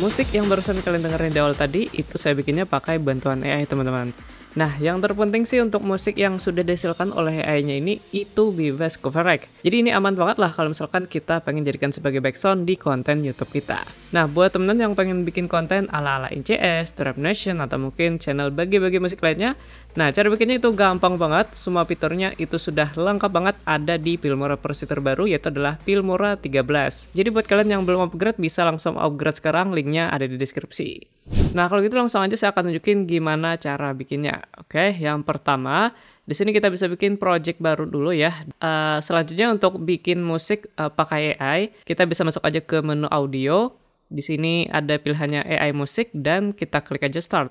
Musik yang barusan kalian dengerin di awal tadi itu saya bikinnya pakai bantuan AI teman-teman. Nah, yang terpenting sih untuk musik yang sudah dihasilkan oleh AI-nya ini itu bebas copyright. Jadi ini aman banget lah kalau misalkan kita pengen jadikan sebagai background di konten YouTube kita. Nah, buat temen yang pengen bikin konten ala-ala NCS, Trap Nation, atau mungkin channel bagi-bagi musik lainnya, nah cara bikinnya itu gampang banget, semua fiturnya itu sudah lengkap banget ada di Filmora versi terbaru yaitu adalah Filmora 13. Jadi buat kalian yang belum upgrade bisa langsung upgrade sekarang, linknya ada di deskripsi. Nah, kalau gitu langsung aja saya akan tunjukin gimana cara bikinnya. Oke, yang pertama, di sini kita bisa bikin project baru dulu ya. Uh, selanjutnya untuk bikin musik uh, pakai AI, kita bisa masuk aja ke menu audio. Di sini ada pilihannya AI musik dan kita klik aja start.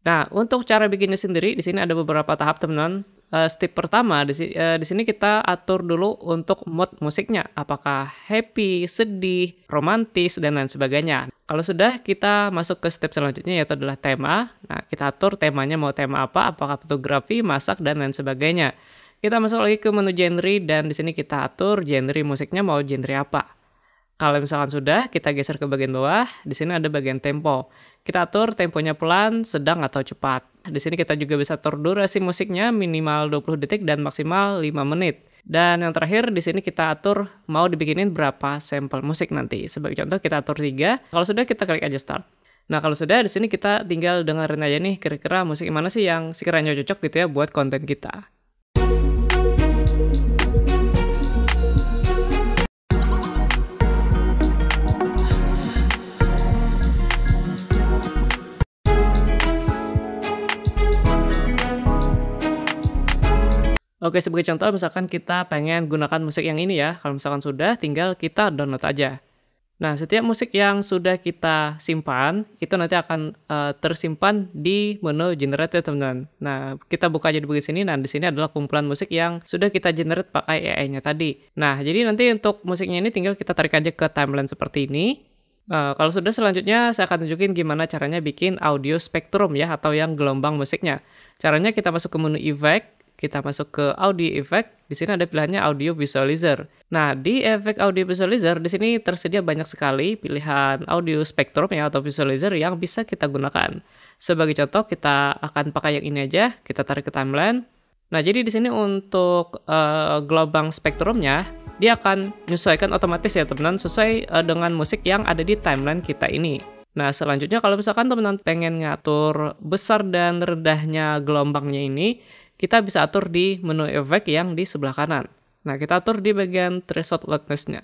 Nah, untuk cara bikinnya sendiri, di sini ada beberapa tahap teman-teman. Uh, step pertama, di, uh, di sini kita atur dulu untuk mood musiknya. Apakah happy, sedih, romantis, dan lain sebagainya. Kalau sudah, kita masuk ke step selanjutnya yaitu adalah tema. Nah, kita atur temanya mau tema apa, apakah fotografi, masak, dan lain sebagainya. Kita masuk lagi ke menu genre dan di sini kita atur genre musiknya mau genre apa. Kalau misalkan sudah, kita geser ke bagian bawah. Di sini ada bagian tempo. Kita atur temponya pelan, sedang, atau cepat. Di sini kita juga bisa atur durasi musiknya minimal 20 detik dan maksimal 5 menit. Dan yang terakhir di sini kita atur mau dibikinin berapa sampel musik nanti. Sebagai contoh kita atur 3. Kalau sudah kita klik aja start. Nah kalau sudah di sini kita tinggal dengerin aja nih kira-kira musik mana sih yang sekiranya cocok gitu ya buat konten kita. Oke, sebagai contoh misalkan kita pengen gunakan musik yang ini ya. Kalau misalkan sudah, tinggal kita download aja. Nah, setiap musik yang sudah kita simpan, itu nanti akan uh, tersimpan di menu generate ya, teman-teman. Nah, kita buka aja di bagian sini. Nah, di sini adalah kumpulan musik yang sudah kita generate pakai AI-nya tadi. Nah, jadi nanti untuk musiknya ini tinggal kita tarik aja ke timeline seperti ini. Uh, kalau sudah selanjutnya saya akan tunjukin gimana caranya bikin audio spectrum ya atau yang gelombang musiknya. Caranya kita masuk ke menu effect, kita masuk ke audio effect, di sini ada pilihannya audio visualizer. Nah, di efek audio visualizer di sini tersedia banyak sekali pilihan audio Spectrum ya atau visualizer yang bisa kita gunakan. Sebagai contoh kita akan pakai yang ini aja, kita tarik ke timeline. Nah, jadi di sini untuk uh, gelombang spektrumnya dia akan menyesuaikan otomatis ya teman-teman sesuai uh, dengan musik yang ada di timeline kita ini. Nah, selanjutnya kalau misalkan teman-teman pengen ngatur besar dan rendahnya gelombangnya ini, kita bisa atur di menu efek yang di sebelah kanan. Nah, kita atur di bagian threshold loudness-nya.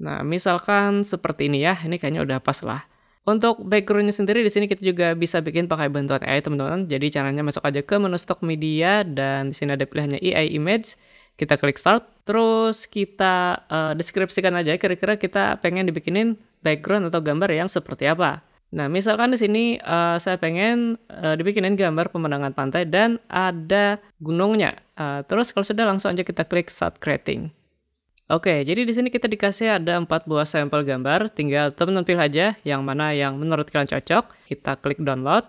Nah, misalkan seperti ini ya, ini kayaknya udah pas lah. Untuk background-nya sendiri di sini kita juga bisa bikin pakai bantuan AI teman-teman. Jadi caranya masuk aja ke menu stock media dan di sini ada pilihannya AI e image. Kita klik start, terus kita uh, deskripsikan aja kira-kira kita pengen dibikinin background atau gambar yang seperti apa. Nah, misalkan di sini uh, saya pengen uh, dibikinin gambar pemandangan pantai dan ada gunungnya. Uh, terus kalau sudah langsung aja kita klik start creating. Oke, jadi di sini kita dikasih ada empat buah sampel gambar, tinggal teman pilih aja yang mana yang menurut kalian cocok, kita klik download.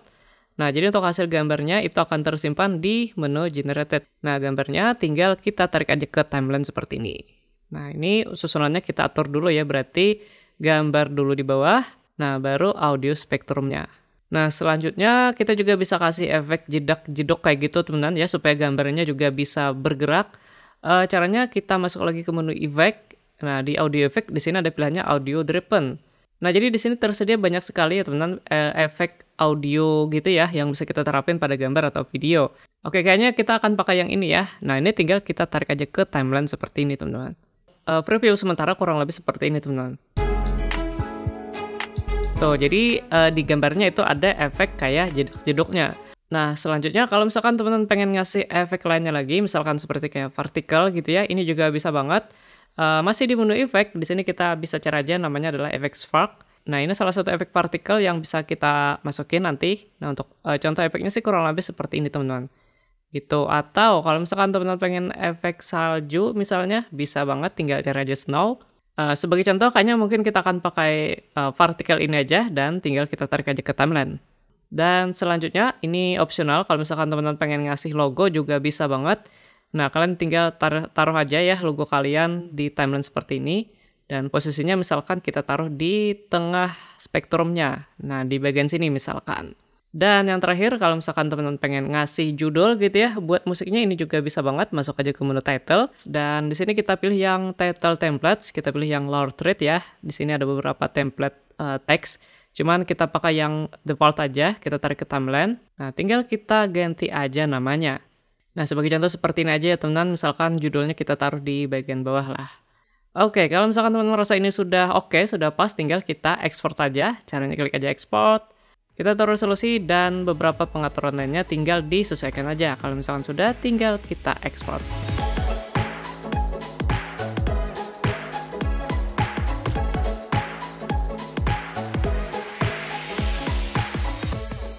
Nah, jadi untuk hasil gambarnya itu akan tersimpan di menu generated. Nah, gambarnya tinggal kita tarik aja ke timeline seperti ini. Nah, ini susunannya kita atur dulu ya, berarti gambar dulu di bawah, Nah, baru audio spektrumnya. Nah, selanjutnya kita juga bisa kasih efek jedak-jedok kayak gitu, teman-teman ya, supaya gambarnya juga bisa bergerak. E, caranya kita masuk lagi ke menu efek. Nah, di audio efek di sini ada pilihannya audio driven. Nah, jadi di sini tersedia banyak sekali ya, teman-teman, e, efek audio gitu ya yang bisa kita terapin pada gambar atau video. Oke, kayaknya kita akan pakai yang ini ya. Nah, ini tinggal kita tarik aja ke timeline seperti ini, teman-teman. E, preview sementara kurang lebih seperti ini, teman-teman gitu. Jadi uh, di gambarnya itu ada efek kayak jeduk-jeduknya. Nah, selanjutnya kalau misalkan teman-teman pengen ngasih efek lainnya lagi, misalkan seperti kayak partikel gitu ya, ini juga bisa banget. Uh, masih di menu efek, di sini kita bisa cari aja namanya adalah efek spark. Nah, ini salah satu efek partikel yang bisa kita masukin nanti. Nah, untuk uh, contoh efeknya sih kurang lebih seperti ini, teman-teman. Gitu. Atau kalau misalkan teman-teman pengen efek salju misalnya, bisa banget tinggal cari aja snow. Eh, sebagai contoh, kayaknya mungkin kita akan pakai uh, partikel ini aja dan tinggal kita tarik aja ke timeline. Dan selanjutnya, ini opsional. Kalau misalkan teman-teman pengen ngasih logo juga bisa banget. Nah, kalian tinggal tar taruh aja ya logo kalian di timeline seperti ini. Dan posisinya misalkan kita taruh di tengah spektrumnya. Nah, di bagian sini misalkan. Dan yang terakhir, kalau misalkan teman-teman pengen ngasih judul gitu ya buat musiknya, ini juga bisa banget masuk aja ke menu title. Dan di sini kita pilih yang title templates, kita pilih yang lower Thread ya. Di sini ada beberapa template uh, teks. Cuman kita pakai yang default aja, kita tarik ke timeline. Nah, tinggal kita ganti aja namanya. Nah, sebagai contoh seperti ini aja ya teman-teman, misalkan judulnya kita taruh di bagian bawah lah. Oke, okay, kalau misalkan teman-teman merasa ini sudah oke, okay, sudah pas, tinggal kita export aja. Caranya klik aja export kita taruh resolusi dan beberapa pengaturan lainnya tinggal disesuaikan aja. Kalau misalkan sudah, tinggal kita ekspor.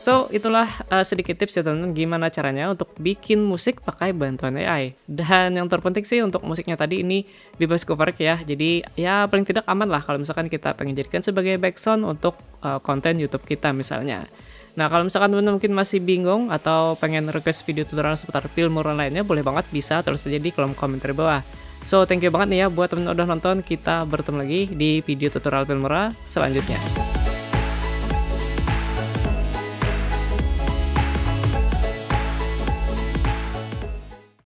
So, itulah uh, sedikit tips ya teman-teman gimana caranya untuk bikin musik pakai bantuan AI. Dan yang terpenting sih untuk musiknya tadi ini bebas cover ya. Jadi ya paling tidak aman lah kalau misalkan kita pengen jadikan sebagai background untuk uh, konten YouTube kita misalnya. Nah, kalau misalkan teman-teman mungkin masih bingung atau pengen request video tutorial seputar film orang lainnya, boleh banget bisa terus aja di kolom komentar di bawah. So, thank you banget nih ya buat teman-teman udah nonton. Kita bertemu lagi di video tutorial film selanjutnya.